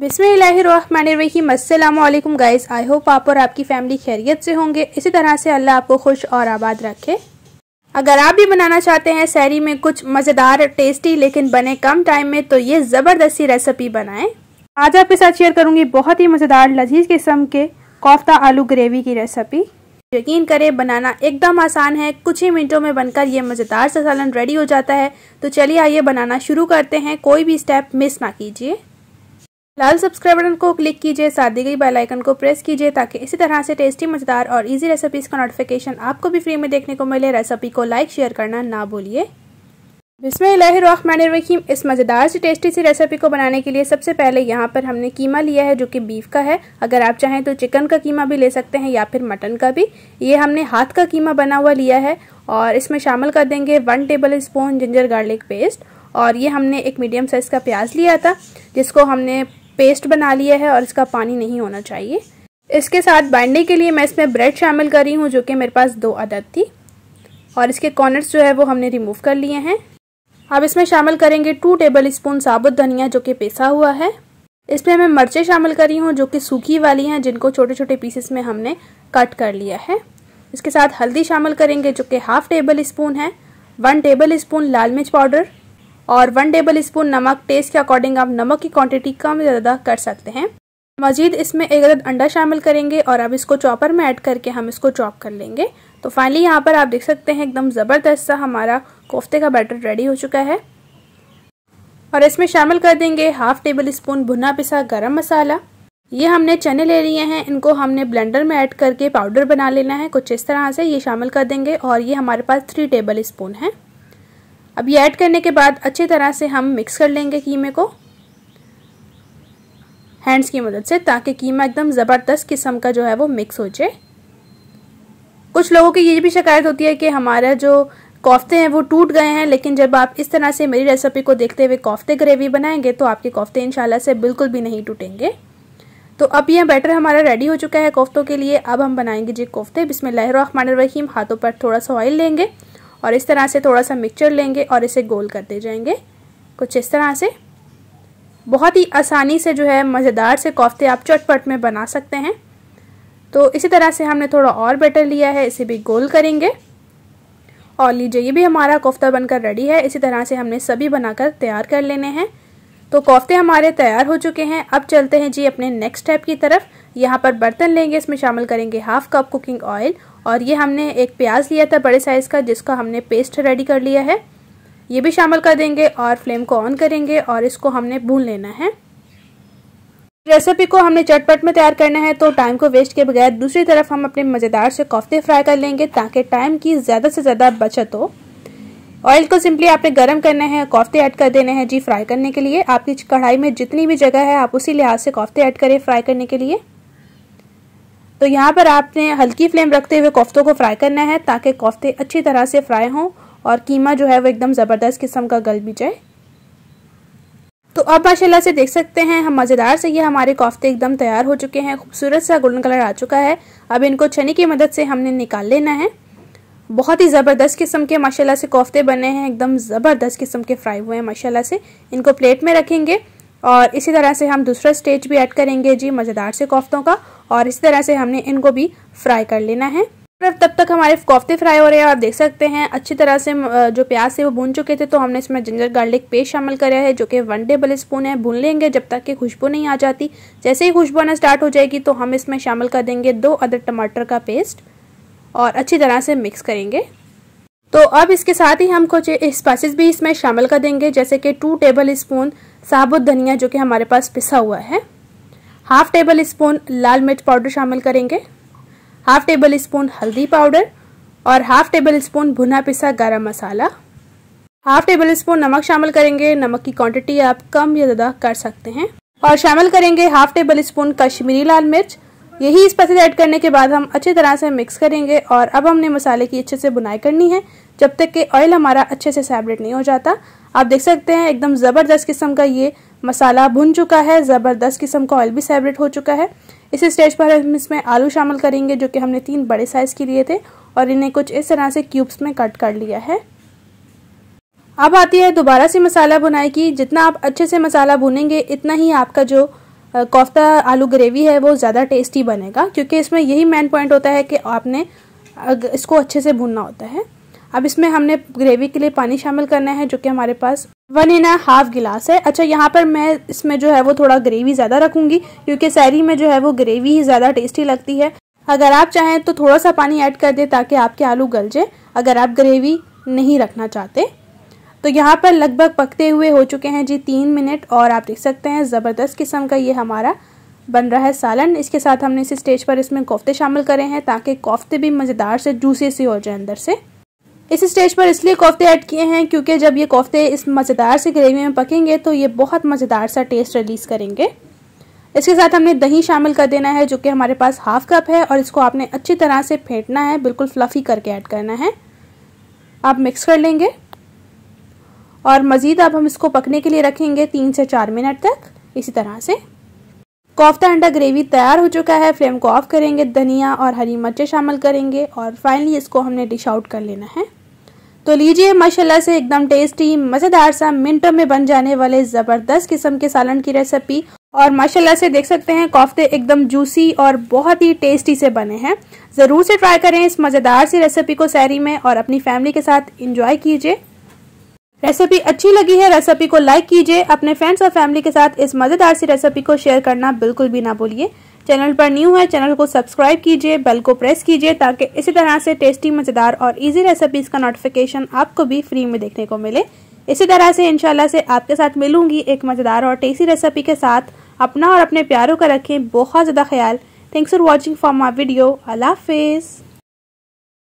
बिसमीम guys I hope आप और आपकी फैमिली खैरियत से होंगे इसी तरह से अल्लाह आपको खुश और आबाद रखे अगर आप भी बनाना चाहते हैं सैरी में कुछ मज़ेदार टेस्टी लेकिन बने कम टाइम में तो ये ज़बरदस्ती रेसिपी बनाएं आज आपके साथ शेयर करूंगी बहुत ही मज़ेदार लजीज किस्म के कोफ्ता आलू ग्रेवी की रेसिपी यकीन करें बनाना एकदम आसान है कुछ ही मिनटों में बनकर ये मज़ेदार सा सालन रेडी हो जाता है तो चलिए आइए बनाना शुरू करते हैं कोई भी स्टेप मिस ना कीजिए लाल सब्सक्राइब बटन को क्लिक कीजिए साथ दी गई बेल आइकन को प्रेस कीजिए ताकि इसी तरह से टेस्टी मज़ेदार और इजी रेसिपीज का नोटिफिकेशन आपको भी फ्री में देखने को मिले रेसिपी को लाइक शेयर करना ना भूलिए बिसमीम इस मज़ेदार से टेस्टी सी रेसिपी को बनाने के लिए सबसे पहले यहाँ पर हमने कीमा लिया है जो कि बीफ का है अगर आप चाहें तो चिकन का कीमा भी ले सकते हैं या फिर मटन का भी ये हमने हाथ का कीमा बना हुआ लिया है और इसमें शामिल कर देंगे one tablespoon ginger garlic paste और ये हमने एक मीडियम साइज़ का प्याज लिया था जिसको हमने पेस्ट बना लिया है और इसका पानी नहीं होना चाहिए इसके साथ बाइंडिंग के लिए मैं इसमें ब्रेड शामिल कर रही हूँ जो कि मेरे पास दो अदद थी और इसके कॉर्नर्स जो है वो हमने रिमूव कर लिए हैं अब इसमें शामिल करेंगे टू टेबल स्पून साबुत धनिया जो कि पिसा हुआ है इसमें मैं मिर्चें शामिल करी हूँ जो कि सूखी वाली हैं जिनको छोटे छोटे पीसेस में हमने कट कर लिया है इसके साथ हल्दी शामिल करेंगे जो कि हाफ टेबल स्पून है वन टेबल स्पून लाल मिर्च पाउडर और वन टेबल स्पून नमक टेस्ट के अकॉर्डिंग आप नमक की क्वांटिटी कम ज़्यादा कर सकते हैं मजीद इसमें एक अदद अंडा शामिल करेंगे और अब इसको चॉपर में ऐड करके हम इसको चॉप कर लेंगे तो फाइनली यहाँ पर आप देख सकते हैं एकदम ज़बरदस्त सा हमारा कोफ्ते का बैटर रेडी हो चुका है और इसमें शामिल कर देंगे हाफ टेबल स्पून भुना पिसा गर्म मसाला ये हमने चने ले लिए हैं इनको हमने ब्लेंडर में ऐड करके पाउडर बना लेना है कुछ इस तरह से ये शामिल कर देंगे और ये हमारे पास थ्री टेबल स्पून है अब ये ऐड करने के बाद अच्छी तरह से हम मिक्स कर लेंगे कीमे को हैंड्स की मदद से ताकि कीमा एकदम ज़बरदस्त किस्म का जो है वो मिक्स हो जाए कुछ लोगों की ये भी शिकायत होती है कि हमारा जो कोफ्ते हैं वो टूट गए हैं लेकिन जब आप इस तरह से मेरी रेसिपी को देखते हुए कोफ्ते ग्रेवी बनाएंगे तो आपके कोफ्ते इंशाल्लाह से बिल्कुल भी नहीं टूटेंगे तो अब यह बैटर हमारा रेडी हो चुका है कोफ्तों के लिए अब हम बनाएंगे जी कोफ्ते बिसमें रहीम हाथों पर थोड़ा सा ऑयल लेंगे और इस तरह से थोड़ा सा मिक्सचर लेंगे और इसे गोल करते जाएंगे कुछ इस तरह से बहुत ही आसानी से जो है मज़ेदार से कोफ्ते आप चटपट में बना सकते हैं तो इसी तरह से हमने थोड़ा और बेटर लिया है इसे भी गोल करेंगे और लीजिए ये भी हमारा कोफ्ता बनकर रेडी है इसी तरह से हमने सभी बनाकर तैयार कर लेने हैं तो कोफ्ते हमारे तैयार हो चुके हैं अब चलते हैं जी अपने नेक्स्ट स्टेप की तरफ यहाँ पर बर्तन लेंगे इसमें शामिल करेंगे हाफ कप कुकिंग ऑयल और ये हमने एक प्याज लिया था बड़े साइज़ का जिसका हमने पेस्ट रेडी कर लिया है ये भी शामिल कर देंगे और फ्लेम को ऑन करेंगे और इसको हमने भून लेना है रेसिपी को हमने चटपट में तैयार करना है तो टाइम को वेस्ट के बगैर दूसरी तरफ हम अपने मज़ेदार से कोफ्ते फ्राई कर लेंगे ताकि टाइम की ज़्यादा से ज़्यादा बचत हो ऑयल को सिंपली आपने गर्म करना है कोफ्ते ऐड कर देने हैं जी फ्राई करने के लिए आपकी कढ़ाई में जितनी भी जगह है आप उसी लिहाज से कोफ्ते ऐड करें फ्राई करने के लिए तो यहाँ पर आपने हल्की फ्लेम रखते हुए कोफ्तों को फ्राई करना है ताकि कोफ्ते अच्छी तरह से फ्राई हों और कीमा जो है वो एकदम ज़बरदस्त किस्म का गल भी जाए तो अब माशाल्लाह से देख सकते हैं हम मज़ेदार से ये हमारे कोफ्ते एकदम तैयार हो चुके हैं खूबसूरत सा गोल्डन कलर आ चुका है अब इनको छनी की मदद से हमने निकाल लेना है बहुत ही ज़बरदस्त किस्म के माशाल्लाह से कोफ्ते बने हैं एकदम ज़बरदस्त किस्म के फ्राई हुए हैं माशाल्लाह से इनको प्लेट में रखेंगे और इसी तरह से हम दूसरा स्टेज भी ऐड करेंगे जी मज़ेदार से कोफ्तों का और इस तरह से हमने इनको भी फ्राई कर लेना है तब तक हमारे कोफ्ते फ्राई हो रहे हैं आप देख सकते हैं अच्छी तरह से जो प्याज थे वो भून चुके थे तो हमने इसमें जिंजर गार्लिक पेस्ट शामिल करा है जो कि वन टेबल स्पून है भून लेंगे जब तक कि खुशबू नहीं आ जाती जैसे ही खुशबू आना स्टार्ट हो जाएगी तो हम इसमें शामिल कर देंगे दो अदर टमाटर का पेस्ट और अच्छी तरह से मिक्स करेंगे तो अब इसके साथ ही हम कुछ स्पाइसिस भी इसमें शामिल कर देंगे जैसे कि टू टेबल स्पून साबुत धनिया जो कि हमारे पास पिसा हुआ है हाफ टेबल स्पून लाल मिर्च पाउडर शामिल करेंगे हाफ टेबल स्पून हल्दी पाउडर और हाफ टेबल स्पून भुना पिसा गरम मसाला हाफ टेबल स्पून नमक शामिल करेंगे नमक की क्वांटिटी आप कम या ज़्यादा कर सकते हैं और शामिल करेंगे हाफ टेबल स्पून कश्मीरी लाल मिर्च यही इस पसंद ऐड करने के बाद हम अच्छी तरह से मिक्स करेंगे और अब हमने मसाले की अच्छे से बुनाई करनी है जब तक कि ऑयल हमारा अच्छे से सेपरेट नहीं हो जाता आप देख सकते हैं एकदम ज़बरदस्त किस्म का ये मसाला भुन चुका है ज़बरदस्त किस्म का ऑयल भी सेपरेट हो चुका है इस स्टेज पर हम इसमें आलू शामिल करेंगे जो कि हमने तीन बड़े साइज़ के लिए थे और इन्हें कुछ इस तरह से क्यूब्स में कट कर लिया है अब आती है दोबारा से मसाला बुनाई की जितना आप अच्छे से मसाला भुनेंगे इतना ही आपका जो कोफ्ता आलू ग्रेवी है वो ज़्यादा टेस्टी बनेगा क्योंकि इसमें यही मेन पॉइंट होता है कि आपने इसको अच्छे से भुनना होता है अब इसमें हमने ग्रेवी के लिए पानी शामिल करना है जो कि हमारे पास वन इन हाफ गिलास है अच्छा यहाँ पर मैं इसमें जो है वो थोड़ा ग्रेवी ज़्यादा रखूँगी क्योंकि सैरी में जो है वो ग्रेवी ही ज़्यादा टेस्टी लगती है अगर आप चाहें तो थोड़ा सा पानी ऐड कर दें ताकि आपके आलू गल जाए अगर आप ग्रेवी नहीं रखना चाहते तो यहाँ पर लगभग पकते हुए हो चुके हैं जी तीन मिनट और आप देख सकते हैं ज़बरदस्त किस्म का ये हमारा बन रहा है सालन इसके साथ हमने इस स्टेज पर इसमें कोफ्ते शामिल करे हैं ताकि कोफ्ते भी मज़ेदार से जूसी सी हो जाए अंदर से इस स्टेज पर इसलिए कोफ्ते ऐड किए हैं क्योंकि जब ये कोफ्ते इस मज़ेदार से ग्रेवी में पकेंगे तो ये बहुत मज़ेदार सा टेस्ट रिलीज़ करेंगे इसके साथ हमने दही शामिल कर देना है जो कि हमारे पास हाफ कप है और इसको आपने अच्छी तरह से फेंटना है बिल्कुल फ्लफ़ी करके ऐड करना है आप मिक्स कर लेंगे और मज़ीद अब हम इसको पकने के लिए रखेंगे तीन से चार मिनट तक इसी तरह से कोफ्ता अंडा ग्रेवी तैयार हो चुका है फ्लेम को ऑफ करेंगे धनिया और हरी मिर्चें शामिल करेंगे और फाइनली इसको हमने डिश आउट कर लेना है तो लीजिए माशाल्लाह से एकदम टेस्टी मज़ेदार सा मिनटों में बन जाने वाले ज़बरदस्त किस्म के सालन की रेसिपी और माशाल्लाह से देख सकते हैं कोफ्ते एकदम जूसी और बहुत ही टेस्टी से बने हैं ज़रूर से ट्राई करें इस मज़ेदार सी रेसिपी को सैरी में और अपनी फैमिली के साथ इंजॉय कीजिए रेसिपी अच्छी लगी है रेसिपी को लाइक कीजिए अपने फ्रेंड्स और फैमिली के साथ इस मज़ेदार सी रेसिपी को शेयर करना बिल्कुल भी ना भूलिए चैनल पर न्यू है चैनल को सब्सक्राइब कीजिए बेल को प्रेस कीजिए ताकि इसी तरह से टेस्टी मज़ेदार और इजी रेसिपीज़ का नोटिफिकेशन आपको भी फ्री में देखने को मिले इसी तरह से इनशाला से आपके साथ मिलूंगी एक मज़ेदार और टेस्टी रेसिपी के साथ अपना और अपने प्यारों का रखें बहुत ज़्यादा ख्याल thanks for watching for my video अल्लाह हाफिज़